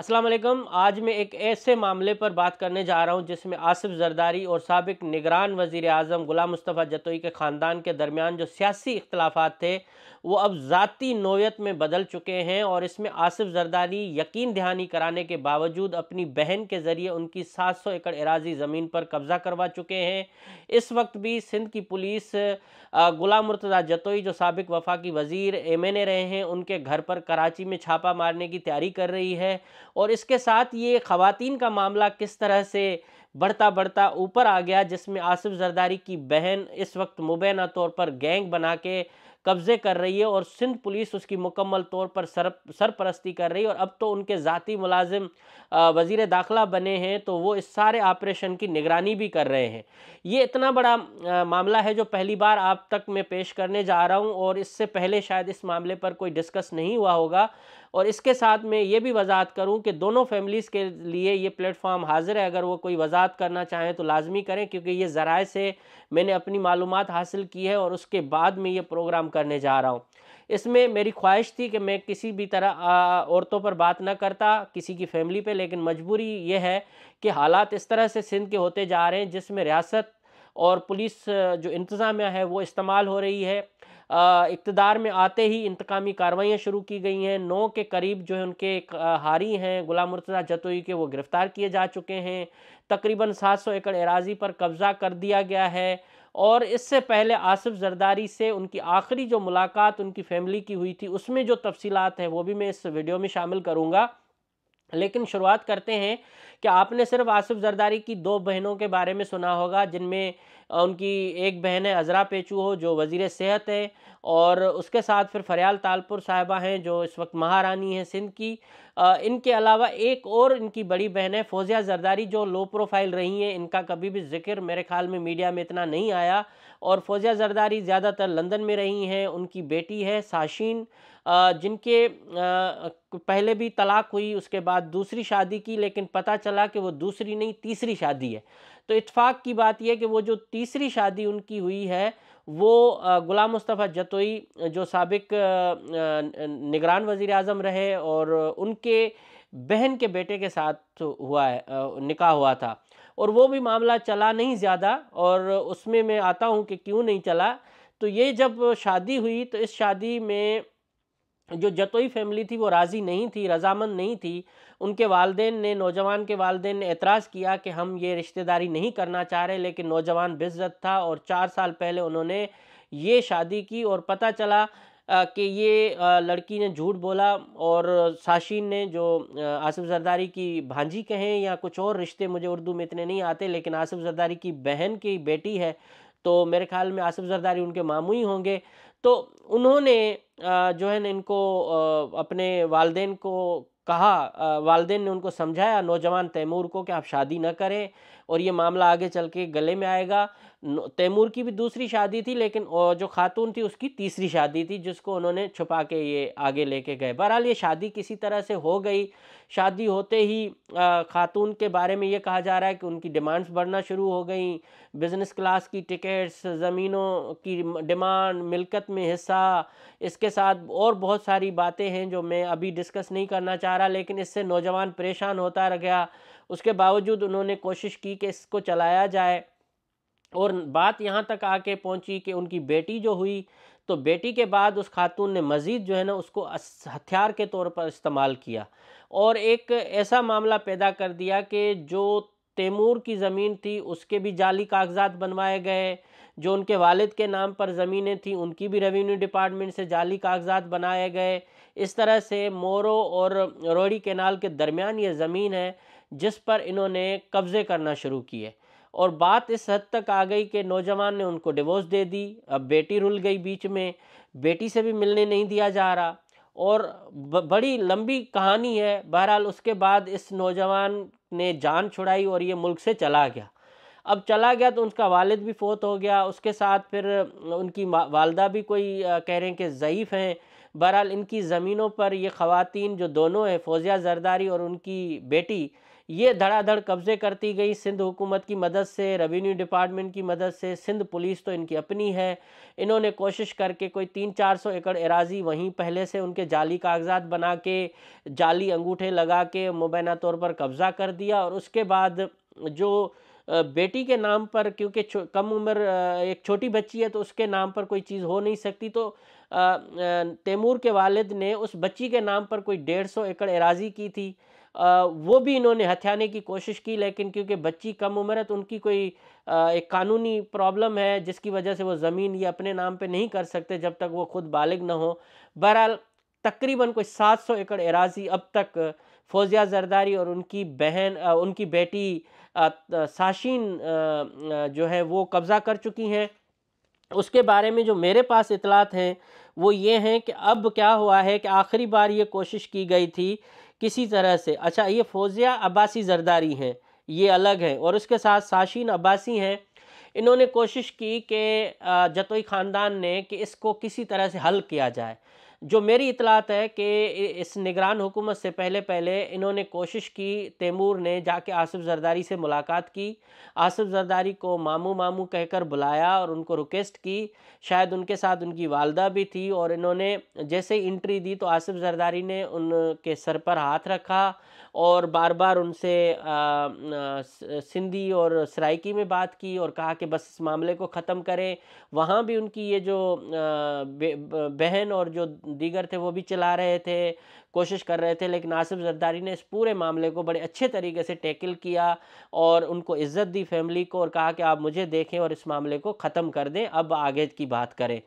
अस्सलाम वालेकुम आज मैं एक ऐसे मामले पर बात करने जा रहा हूं जिसमें आसिफ जरदारी और सबक निगरान वज़ी अजम गुलाम मुस्तफ़ा जतोई के ख़ानदान के दरमियान जो सियासी इख्तलाफात थे वो अब ज़ाती नोयत में बदल चुके हैं और इसमें आसिफ जरदारी यकीन दहानी कराने के बावजूद अपनी बहन के ज़रिए उनकी 700 एकड़ एराजी ज़मीन पर कब्ज़ा करवा चुके हैं इस वक्त भी सिंध की पुलिस गुलाम मुर्तज़ा जतोई जो सबक वफाकी वजीर एम एन ए रहे हैं उनके घर पर कराची में छापा मारने की तैयारी कर रही है और इसके साथ ये ख़वातीन का मामला किस तरह से बढ़ता बढ़ता ऊपर आ गया जिसमें आसिफ जरदारी की बहन इस वक्त मुबैना तौर पर गैंग बना के कब्जे कर रही है और सिंध पुलिस उसकी मुकम्मल तौर पर सर सरपरस्ती कर रही है और अब तो उनके ज़ाती मुलाजिम वज़ी दाखिला बने हैं तो वो इस सारे ऑपरेशन की निगरानी भी कर रहे हैं ये इतना बड़ा आ, मामला है जो पहली बार आप तक मैं पेश करने जा रहा हूँ और इससे पहले शायद इस मामले पर कोई डिस्कस नहीं हुआ होगा और इसके साथ में ये भी वजात करूँ कि दोनों फैमिलीज़ के लिए ये प्लेटफॉर्म हाजिर है अगर वो कोई वजात करना चाहें तो लाजमी करें क्योंकि ये ज़राए से मैंने अपनी मालूम हासिल की है और उसके बाद में ये प्रोग्राम करने जा रहा हूँ इसमें मेरी ख्वाहिश थी कि मैं किसी भी तरह औरतों पर बात ना करता किसी की फैमिली पे लेकिन मजबूरी ये है कि हालात इस तरह से सिंध के होते जा रहे हैं जिसमें रियासत और पुलिस जो इंतज़ामिया है वो इस्तेमाल हो रही है इकतदार में आते ही इंतकामी कार्रवाइयाँ शुरू की गई हैं नौ के करीब जो है उनके हारी हैं गुलाम मुर्तजा जतोई के वो गिरफ्तार किए जा चुके हैं तकरीबन 700 एकड़ एराजी पर कब्जा कर दिया गया है और इससे पहले आसिफ जरदारी से उनकी आखिरी जो मुलाकात उनकी फैमिली की हुई थी उसमें जो तफसीलात हैं वो भी मैं इस वीडियो में शामिल करूँगा लेकिन शुरुआत करते हैं कि आपने सिर्फ आसिफ जरदारी की दो बहनों के बारे में सुना होगा जिनमें उनकी एक बहन है अजरा पेचू हो जो वज़ी सेहत है और उसके साथ फिर फरियाल तालपुर साहिबा हैं जो इस वक्त महारानी हैं सिंध की इनके अलावा एक और इनकी बड़ी बहन है फौजिया जरदारी जो लो प्रोफाइल रही हैं इनका कभी भी जिक्र मेरे ख्याल में मीडिया में इतना नहीं आया और फौजिया जरदारी ज़्यादातर लंदन में रही हैं उनकी बेटी है साशीन जिनके पहले भी तलाक हुई उसके बाद दूसरी शादी की लेकिन पता चला कि वो दूसरी नहीं तीसरी शादी है तो इतफाक़ की बात यह कि वो जो तीसरी शादी उनकी हुई है वो गुलाम मुस्तफ़ा जतोई जो सबक निगरान वज़ी अजम रहे और उनके बहन के बेटे के साथ हुआ है निकाह हुआ था और वो भी मामला चला नहीं ज़्यादा और उसमें मैं आता हूँ कि क्यों नहीं चला तो ये जब शादी हुई तो इस शादी में जो जतोई फैमिली थी वो राज़ी नहीं थी रजामंद नहीं थी उनके वालदेन ने नौजवान के वालदेन ने एतराज़ किया कि हम ये रिश्तेदारी नहीं करना चाह रहे लेकिन नौजवान बेज़त था और चार साल पहले उन्होंने ये शादी की और पता चला कि ये लड़की ने झूठ बोला और साशीन ने जो आसिफ जरदारी की भांजी कहें या कुछ और रिश्ते मुझे उर्दू में इतने नहीं आते लेकिन आसिफ जरदारी की बहन की बेटी है तो मेरे ख्याल में आसिफ जरदारी उनके मामू ही होंगे तो उन्होंने जो है ना इनको अपने वालदेन को कहा वालदेन ने उनको समझाया नौजवान तैमूर को कि आप शादी न करें और ये मामला आगे चल के गले में आएगा तैमूर की भी दूसरी शादी थी लेकिन जो खातून थी उसकी तीसरी शादी थी जिसको उन्होंने छुपा के ये आगे लेके गए बहरहाल ये शादी किसी तरह से हो गई शादी होते ही खातून के बारे में ये कहा जा रहा है कि उनकी डिमांड्स बढ़ना शुरू हो गई बिज़नेस क्लास की टिकट्स ज़मीनों की डिमांड मिलकत में हिस्सा इसके साथ और बहुत सारी बातें हैं जो मैं अभी डिस्कस नहीं करना चाह रहा लेकिन इससे नौजवान परेशान होता रह गया उसके बावजूद उन्होंने कोशिश की कि इसको चलाया जाए और बात यहाँ तक आके पहुँची कि उनकी बेटी जो हुई तो बेटी के बाद उस खातून ने मज़ीद जो है ना उसको हथियार के तौर पर इस्तेमाल किया और एक ऐसा मामला पैदा कर दिया कि जो तैमूर की ज़मीन थी उसके भी जाली कागजात बनवाए गए जो उनके वालिद के नाम पर ज़मीनें थीं उनकी भी रेवेन्यू डिपार्टमेंट से जाली कागजात बनाए गए इस तरह से मोरो और रोड़ी केनाल के दरमियान ये ज़मीन है जिस पर इन्होंने कब्ज़े करना शुरू किए और बात इस हद तक आ गई कि नौजवान ने उनको डिवोर्स दे दी अब बेटी रुल गई बीच में बेटी से भी मिलने नहीं दिया जा रहा और बड़ी लंबी कहानी है बहरहाल उसके बाद इस नौजवान ने जान छुड़ाई और ये मुल्क से चला गया अब चला गया तो उनका वालिद भी फोत हो गया उसके साथ फिर उनकी वालदा भी कोई कह रहे हैं कि ज़यीफ़ हैं बहरहाल इनकी ज़मीनों पर ये ख़वातीन जो दोनों हैं फौजिया जरदारी और उनकी बेटी ये धड़ाधड़ कब्जे करती गई सिंध हुकूमत की मदद से रेवेन्यू डिपार्टमेंट की मदद से सिंध पुलिस तो इनकी अपनी है इन्होंने कोशिश करके कोई तीन चार सौ एकड़ एराजी वहीं पहले से उनके जाली कागजात बना के जाली अंगूठे लगा के मुबैना तौर पर कब्ज़ा कर दिया और उसके बाद जो बेटी के नाम पर क्योंकि कम उम्र एक छोटी बच्ची है तो उसके नाम पर कोई चीज़ हो नहीं सकती तो तैमूर के वालिद ने उस बच्ची के नाम पर कोई डेढ़ सौ एकड़ एराजी की थी वो भी इन्होंने हथियाने की कोशिश की लेकिन क्योंकि बच्ची कम उम्र है तो उनकी कोई एक कानूनी प्रॉब्लम है जिसकी वजह से वो ज़मीन ये अपने नाम पे नहीं कर सकते जब तक वो खुद बालिग ना हो बहरहाल तकरीबन कोई 700 एकड़ एराजी अब तक फौजिया जरदारी और उनकी बहन उनकी बेटी साशीन जो है वो कब्ज़ा कर चुकी हैं उसके बारे में जो मेरे पास इतलात हैं वो ये हैं कि अब क्या हुआ है कि आखिरी बार ये कोशिश की गई थी किसी तरह से अच्छा ये फौजिया अब्बासी जरदारी हैं ये अलग हैं और उसके साथ साशीन अब्बासी हैं इन्होंने कोशिश की कि जतोई ख़ानदान ने कि इसको किसी तरह से हल किया जाए जो मेरी इतलात है कि इस निगरान हुकूमत से पहले पहले इन्होंने कोशिश की तैमूर ने जाके आसिफ जरदारी से मुलाकात की आसफ़ जरदारी को मामू मामू कहकर बुलाया और उनको रिक्वेस्ट की शायद उनके साथ उनकी वालदा भी थी और इन्होंने जैसे इंट्री दी तो आसिफ जरदारी ने उनके सर पर हाथ रखा और बार बार उनसे सिंधी और सराइकी में बात की और कहा कि बस इस मामले को ख़त्म करें वहाँ भी उनकी ये जो बहन और जो दीगर थे वो भी चला रहे थे कोशिश कर रहे थे लेकिन आसिफ जरदारी ने इस पूरे मामले को बड़े अच्छे तरीके से टैकल किया और उनको इज़्ज़त दी फैमिली को और कहा कि आप मुझे देखें और इस मामले को ख़त्म कर दें अब आगे की बात करें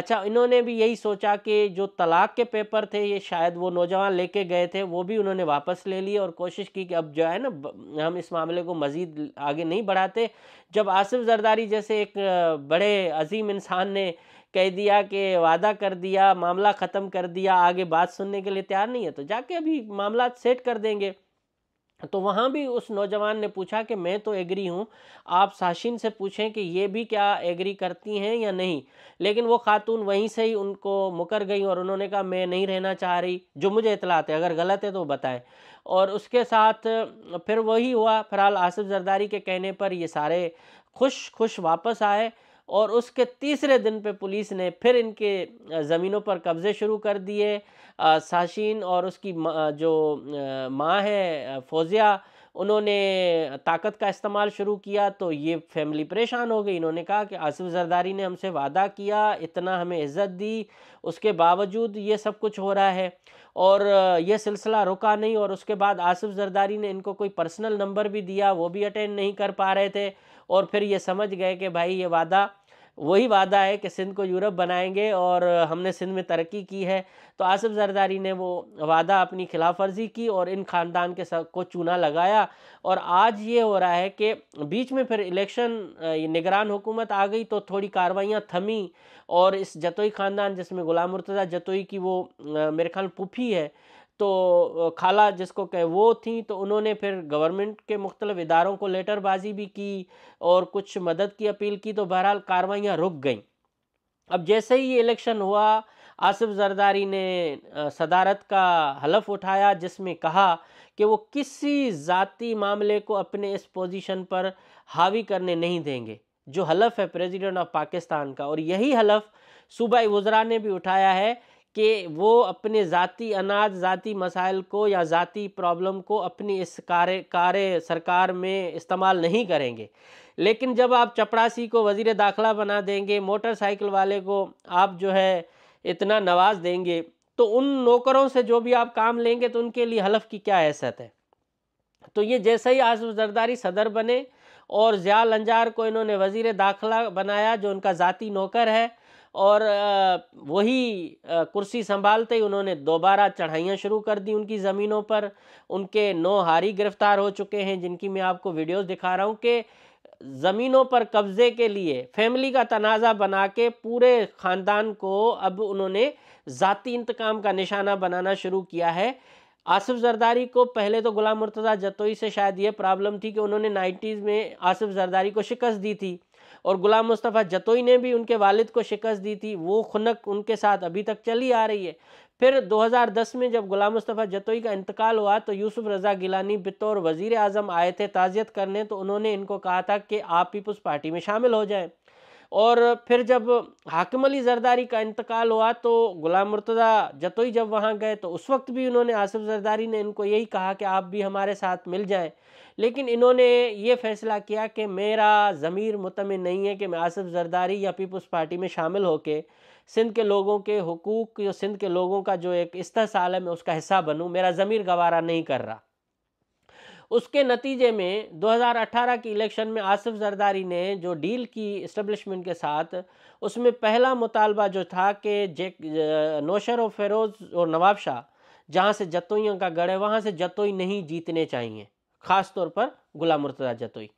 अच्छा इन्होंने भी यही सोचा कि जो तलाक के पेपर थे ये शायद वो नौजवान लेके गए थे वो भी उन्होंने वापस ले लिए और कोशिश की कि अब जो है ना हम इस मामले को मज़ीद आगे नहीं बढ़ाते जब आसिफ जरदारी जैसे एक बड़े अजीम इंसान ने कह दिया कि वादा कर दिया मामला ख़त्म कर दिया आगे बात सुनने के लिए तैयार नहीं है तो जाके अभी मामला सेट कर देंगे तो वहाँ भी उस नौजवान ने पूछा कि मैं तो एग्री हूँ आप साशिन से पूछें कि ये भी क्या एग्री करती हैं या नहीं लेकिन वो खातून वहीं से ही उनको मुकर गई और उन्होंने कहा मैं नहीं रहना चाह रही जो मुझे इतलात है अगर गलत है तो बताएं और उसके साथ फिर वही हुआ फिलहाल आसिफ जरदारी के कहने पर ये सारे खुश खुश वापस आए और उसके तीसरे दिन पे पुलिस ने फिर इनके ज़मीनों पर कब्ज़े शुरू कर दिए साशीन और उसकी जो माँ है फौजिया उन्होंने ताकत का इस्तेमाल शुरू किया तो ये फैमिली परेशान हो गई इन्होंने कहा कि आसिफ जरदारी ने हमसे वादा किया इतना हमें इज़्ज़त दी उसके बावजूद ये सब कुछ हो रहा है और ये सिलसिला रुका नहीं और उसके बाद आसिफ जरदारी ने इनको कोई पर्सनल नंबर भी दिया वो भी अटेंड नहीं कर पा रहे थे और फिर ये समझ गए कि भाई ये वादा वही वादा है कि सिंध को यूरोप बनाएंगे और हमने सिंध में तरक्की की है तो आसफ़ जरदारी ने वो वादा अपनी खिलाफ वर्जी की और इन ख़ानदान के सब को चूना लगाया और आज ये हो रहा है कि बीच में फिर इलेक्शन निगरान हुकूमत आ गई तो थोड़ी कार्रवाइयाँ थमी और इस जतोई ख़ानदान जिसमें गुलाम मुर्तज़ा जतोई की वो मेरे ख्याल पुफी है तो खाला जिसको कहे वो थी तो उन्होंने फिर गवर्नमेंट के मुख्तलिफ इदारों को लेटरबाजी भी की और कुछ मदद की अपील की तो बहरहाल कार्रवाइयाँ रुक गईं अब जैसे ही इलेक्शन हुआ आसिफ जरदारी ने सदारत का हलफ उठाया जिसमें कहा कि वो किसी ज़ाती मामले को अपने इस पोजीशन पर हावी करने नहीं देंगे जो हलफ है प्रेसिडेंट ऑफ पाकिस्तान का और यही हलफ सूबाई वज़रा ने भी उठाया है कि वो अपने ज़ाती अनाज ज़ाती मसाइल को या ज़ाती प्रॉब्लम को अपनी इस कार्य कार्य सरकार में इस्तेमाल नहीं करेंगे लेकिन जब आप चपरासी को वज़ी दाखिला बना देंगे मोटरसाइकिल वाले को आप जो है इतना नवाज देंगे तो उन नौकरों से जो भी आप काम लेंगे तो उनके लिए हलफ की क्या हैसियत है तो ये जैसे ही आसफ जरदारी सदर बने और ज़ियाल अंजार को इन्होंने वज़ी दाखिला बनाया जो उनका ज़ाती नौकर है और वही कुर्सी संभालते ही उन्होंने दोबारा चढ़ाइयाँ शुरू कर दी उनकी ज़मीनों पर उनके नौ हारी गिरफ्तार हो चुके हैं जिनकी मैं आपको वीडियोस दिखा रहा हूँ कि ज़मीनों पर कब्ज़े के लिए फैमिली का तनाज़ा बना के पूरे ख़ानदान को अब उन्होंने ज़ाती इंतकाम का निशाना बनाना शुरू किया है आसिफ जरदारी को पहले तो गुलाम मुर्तज़ा जतोई से शायद ये प्रॉब्लम थी कि उन्होंने नाइन्टीज़ में आसिफ जरदारी को शिकस्त दी थी और गुलाम मुस्तफ़ा जतोई ने भी उनके वालिद को शिकस्त दी थी वो खुनक उनके साथ अभी तक चली आ रही है फिर 2010 में जब गुलाम मुस्तफ़ा जतोई का इंतकाल हुआ तो यूसुफ रज़ा गिलानी बतौर वज़ी अजम आए थे ताज़ियत करने तो उन्होंने इनको कहा था कि आप पीपल्स पार्टी में शामिल हो जाएं और फिर जब हाकिम अली जरदारी का इंतकाल हुआ तो गुलाम मुर्तज़ा जतोई जब वहाँ गए तो उस वक्त भी उन्होंने आसिफ जरदारी ने इनको यही कहा कि आप भी हमारे साथ मिल जाएं लेकिन इन्होंने ये फ़ैसला किया कि मेरा ज़मीर मुतमिन नहीं है कि मैं आसिफ जरदारी या पीपल्स पार्टी में शामिल होकर सिंध के लोगों के हकूक़ या सिंध के लोगों का जो एक इस्तेसाल है मैं उसका हिस्सा बनूँ मेरा ज़मीर गवारा नहीं कर रहा उसके नतीजे में 2018 की इलेक्शन में आसिफ जरदारी ने जो डील की इस्टबलिशमेंट के साथ उसमें पहला मुतालबा जो था कि जे नौशर और फरोज़ और नवाब शाह जहाँ से जतोइयों का गढ़ है वहाँ से जतोई नहीं जीतने चाहिए ख़ास तौर पर गुलाम मुर्तदा जतोई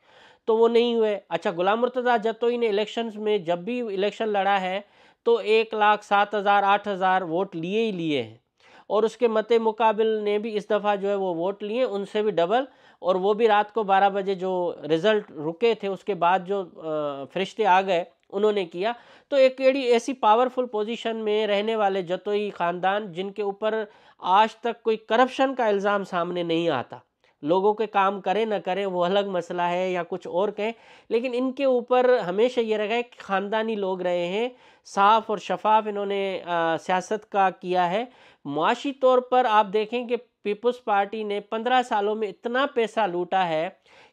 तो वो नहीं हुए अच्छा गुलाम मुर्तदा जतोई ने इलेक्शन में जब भी इलेक्शन लड़ा है तो एक लाख सात हज़ार आठ हज़ार वोट लिए ही लिए हैं और उसके मत मुकाबिल ने भी इस दफ़ा जो है वो वोट लिए उनसे भी डबल और वो भी रात को 12 बजे जो रिज़ल्ट रुके थे उसके बाद जो फरिश्ते आ गए उन्होंने किया तो एक एड़ी ऐसी पावरफुल पोजीशन में रहने वाले जतोई ख़ानदान जिनके ऊपर आज तक कोई करप्शन का इल्ज़ाम सामने नहीं आता लोगों के काम करें ना करें वो अलग मसला है या कुछ और कहें लेकिन इनके ऊपर हमेशा ये रखा है कि ख़ानदानी लोग रहे हैं साफ़ और शफाफ इन्होंने सियासत का किया है मुशी तौर पर आप देखें कि पीपल्स पार्टी ने पंद्रह सालों में इतना पैसा लूटा है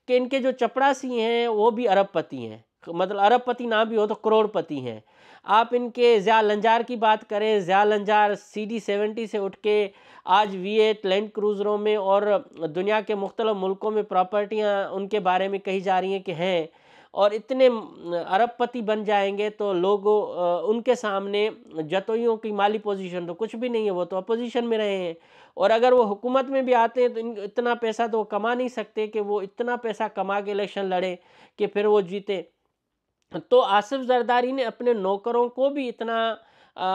कि इनके जो चपड़ासी हैं वो भी अरबपति हैं मतलब अरबपति ना भी हो तो करोड़पति हैं आप इनके ज़िया लंजार की बात करें Zia Lanjar C D seventy से उठ के आज वी एट लैंड क्रूज़रों में और दुनिया के मुख्तलिफ मुल्कों में प्रॉपर्टियाँ उनके बारे में कही जा रही हैं कि हैं और इतने अरबपति बन जाएंगे तो लोग उनके सामने जतोइयों की माली पोजीशन तो कुछ भी नहीं है वो तो अपोजिशन में रहे हैं और अगर वो हुकूमत में भी आते हैं तो इतना पैसा तो वो कमा नहीं सकते कि वो इतना पैसा कमा के इलेक्शन लड़े कि फिर वो जीते तो आसिफ जरदारी ने अपने नौकरों को भी इतना आ,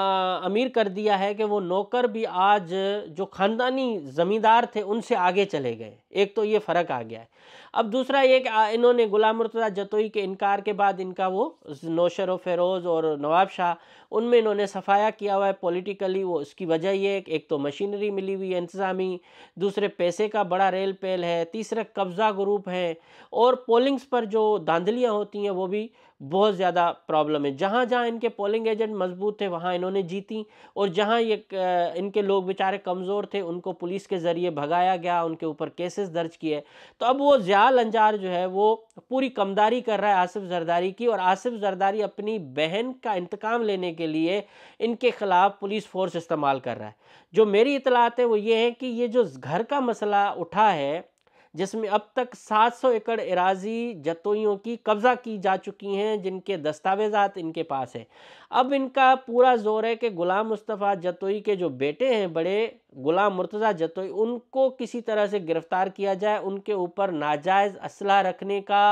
अमीर कर दिया है कि वो नौकर भी आज जो ख़ानदानी ज़मींदार थे उनसे आगे चले गए एक तो ये फ़र्क आ गया है अब दूसरा ये कि इन्होंने गुलाम मुर्तज़ा जतोई के इनकार के बाद इनका वो नौशर फरोज़ और नवाब शाह उनमें इन्होंने सफाया किया हुआ है पॉलिटिकली वो उसकी वजह ये है एक तो मशीनरी मिली हुई है इंतज़ामी दूसरे पैसे का बड़ा रेल पेल है तीसरा कब्ज़ा ग्रुप है और पोलिंग्स पर जो धांधलियाँ होती हैं वो भी बहुत ज़्यादा प्रॉब्लम है जहाँ जहाँ इनके पोलिंग एजेंट मजबूत थे वहाँ इन्होंने जीती और जहाँ ये इनके लोग बेचारे कमज़ोर थे उनको पुलिस के ज़रिए भगाया गया उनके ऊपर केसेस दर्ज किए तो अब वो ज़्याल अंजार जो है वो पूरी कमदारी कर रहा है आसिफ जरदारी की और आसिफ जरदारी अपनी बहन का इंतकाम लेने के लिए इनके ख़िलाफ़ पुलिस फोर्स इस्तेमाल कर रहा है जो मेरी इतलात है वो ये है कि ये जो घर का मसला उठा है जिसमें अब तक 700 एकड़ एराजी जतोइयों की कब्जा की जा चुकी हैं जिनके दस्तावेजात इनके पास है अब इनका पूरा जोर है कि गुलाम मुस्तफ़ा जतोई के जो बेटे हैं बड़े गुलाम मुर्तज़ा जतोई उनको किसी तरह से गिरफ़्तार किया जाए उनके ऊपर नाजायज़ असला रखने का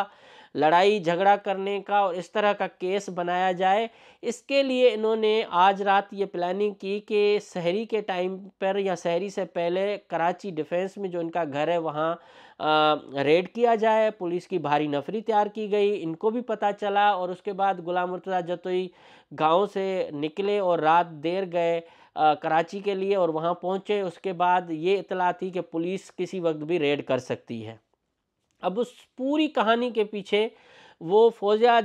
लड़ाई झगड़ा करने का और इस तरह का केस बनाया जाए इसके लिए इन्होंने आज रात ये प्लानिंग की कि शहरी के टाइम पर या शहरी से पहले कराची डिफेंस में जो इनका घर है वहाँ रेड किया जाए पुलिस की भारी नफरी तैयार की गई इनको भी पता चला और उसके बाद गुलाम मुर्तजा जतोई गांव से निकले और रात देर गए कराची के लिए और वहां पहुंचे उसके बाद ये इतला थी कि पुलिस किसी वक्त भी रेड कर सकती है अब उस पूरी कहानी के पीछे वो फौजिया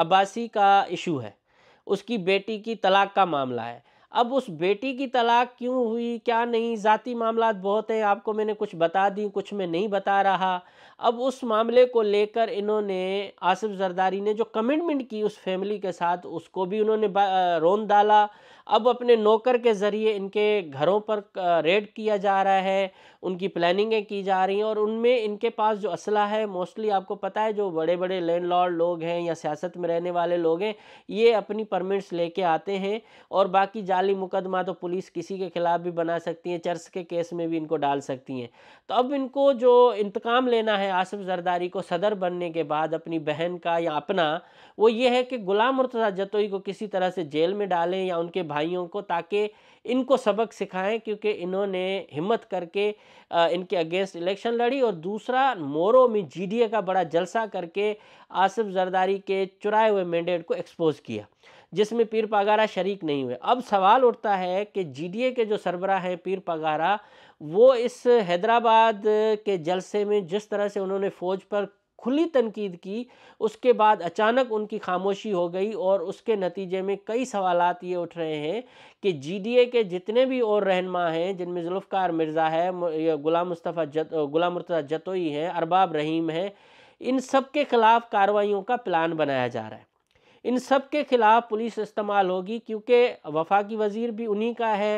अब्बासी का इशू है उसकी बेटी की तलाक का मामला है अब उस बेटी की तलाक क्यों हुई क्या नहीं ज़ाती मामला बहुत हैं आपको मैंने कुछ बता दी कुछ मैं नहीं बता रहा अब उस मामले को लेकर इन्होंने आसिफ जरदारी ने जो कमिटमेंट की उस फैमिली के साथ उसको भी उन्होंने रोन डाला अब अपने नौकर के ज़रिए इनके घरों पर रेड किया जा रहा है उनकी प्लानिंगें की जा रही हैं और उनमें इनके पास जो असला है मोस्टली आपको पता है जो बड़े बड़े लैंड लोग हैं या सियासत में रहने वाले लोग हैं ये अपनी परमिट्स लेके आते हैं और बाकी खाली मुकदमा तो पुलिस किसी के ख़िलाफ़ भी बना सकती है चर्च के केस में भी इनको डाल सकती हैं तो अब इनको जो इंतकाम लेना है आसफ जरदारी को सदर बनने के बाद अपनी बहन का या अपना वो ये है कि गुलाम मुर्तजा जतोई को किसी तरह से जेल में डालें या उनके भाइयों को ताकि इनको सबक सिखाएं क्योंकि इन्होंने हिम्मत करके इनके अगेंस्ट इलेक्शन लड़ी और दूसरा मोरो में जीडीए का बड़ा जलसा करके आसिफ जरदारी के चुराए हुए मैंडेट को एक्सपोज किया जिसमें पीर पगारा शरीक नहीं हुए अब सवाल उठता है कि जीडीए के जो सरबरा हैं पीर पगारा वो इस हैदराबाद के जलसे में जिस तरह से उन्होंने फ़ौज पर खुली तनकीद की उसके बाद अचानक उनकी खामोशी हो गई और उसके नतीजे में कई सवाल ये उठ रहे हैं कि जीडीए के जितने भी और रहनमा हैं जिनमें जुल्फ़ार मिर्ज़ा है गुलाम मुस्तफ़ा जत गुलाम मुर्तज़ा जतोई हैं अरबाब रहीम हैं इन सब के ख़िलाफ़ कार्रवाइयों का प्लान बनाया जा रहा है इन सब के ख़िलाफ़ पुलिस इस्तेमाल होगी क्योंकि वफाकी वज़ीर भी उन्हीं का है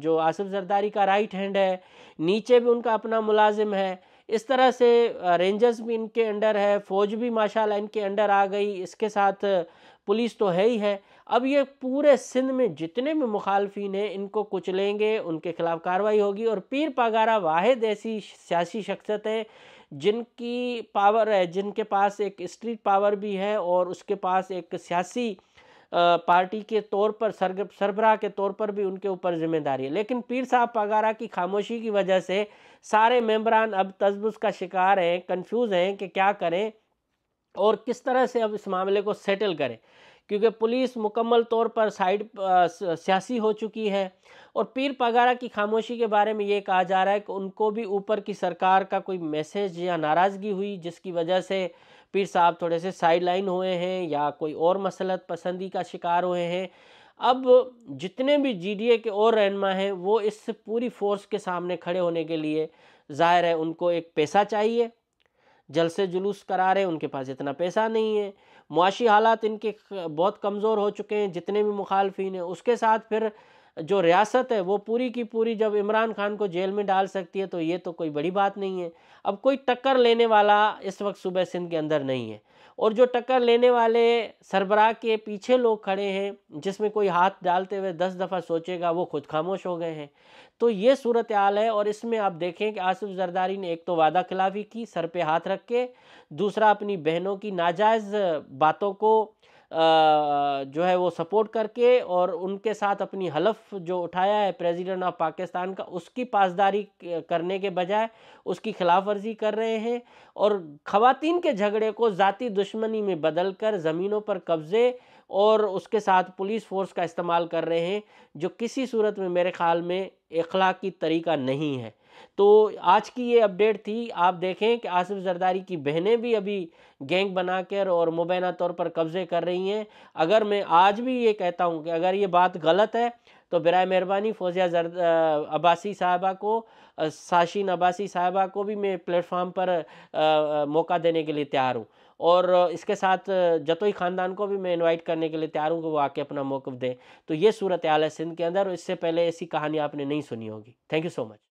जो आसिफ जरदारी का राइट हैंड है नीचे भी उनका अपना मुलाजिम है इस तरह से रेंजर्स भी इनके अंडर है फ़ौज भी माशाल्लाह इनके अंडर आ गई इसके साथ पुलिस तो है ही है अब ये पूरे सिंध में जितने भी मुखालफी हैं इनको कुचलेंगे उनके खिलाफ कार्रवाई होगी और पीर पगारा वाहिद ऐसी सियासी शख्सियत है जिनकी पावर है जिनके पास एक स्ट्रीट पावर भी है और उसके पास एक सियासी पार्टी के तौर पर सरग सरबराह के तौर पर भी उनके ऊपर जिम्मेदारी है लेकिन पीर साहब पगारा की खामोशी की वजह से सारे मेम्बरान अब तजबुस का शिकार हैं कंफ्यूज हैं कि क्या करें और किस तरह से अब इस मामले को सेटल करें क्योंकि पुलिस मुकम्मल तौर पर साइड सियासी हो चुकी है और पीर पगारा की खामोशी के बारे में ये कहा जा रहा है कि उनको भी ऊपर की सरकार का कोई मैसेज या नाराज़गी हुई जिसकी वजह से पीर साहब थोड़े से साइड लाइन हुए हैं या कोई और मसलत पसंदी का शिकार हुए हैं अब जितने भी जीडीए के और रहनमा हैं वो इस पूरी फोर्स के सामने खड़े होने के लिए ज़ाहिर है उनको एक पैसा चाहिए जलसे जुलूस करा रहे उनके पास इतना पैसा नहीं है मुआशी हालात इनके बहुत कमज़ोर हो चुके हैं जितने भी मुखालफी हैं उसके साथ फिर जो रियासत है वो पूरी की पूरी जब इमरान खान को जेल में डाल सकती है तो ये तो कोई बड़ी बात नहीं है अब कोई टक्कर लेने वाला इस वक्त सुबह सिंध के अंदर नहीं है और जो टक्कर लेने वाले सरबराह के पीछे लोग खड़े हैं जिसमें कोई हाथ डालते हुए दस दफ़ा सोचेगा वो खुद खामोश हो गए हैं तो ये सूरत हाल है और इसमें आप देखें कि आसिफ जरदारी ने एक तो वादा खिलाफी की सर पे हाथ रख के दूसरा अपनी बहनों की नाजायज़ बातों को जो है वो सपोर्ट करके और उनके साथ अपनी हलफ जो उठाया है प्रेसिडेंट ऑफ पाकिस्तान का उसकी पासदारी करने के बजाय उसकी खिलाफ वर्जी कर रहे हैं और ख़वान के झगड़े को ज़ाती दुश्मनी में बदल कर ज़मीनों पर कब्ज़े और उसके साथ पुलिस फोर्स का इस्तेमाल कर रहे हैं जो किसी सूरत में मेरे ख्याल में इखलाकी तरीका नहीं है तो आज की ये अपडेट थी आप देखें कि आसिफ जरदारी की बहनें भी अभी गैंग बनाकर और मुबैना तौर पर कब्ज़े कर रही हैं अगर मैं आज भी ये कहता हूँ कि अगर ये बात गलत है तो बर मेहरबानी फौजिया जर अब्बासी साहबा को साशिन अब्बासी साहबा को भी मैं प्लेटफार्म पर आ, मौका देने के लिए तैयार हूँ और इसके साथ जतोई ख़ानदान को भी मैं इनवाइट करने के लिए तैयार हूँ कि वो आके अपना मौक़ दें तो ये सूरत आल है सिंध के अंदर और इससे पहले ऐसी कहानी आपने नहीं सुनी होगी थैंक यू सो मच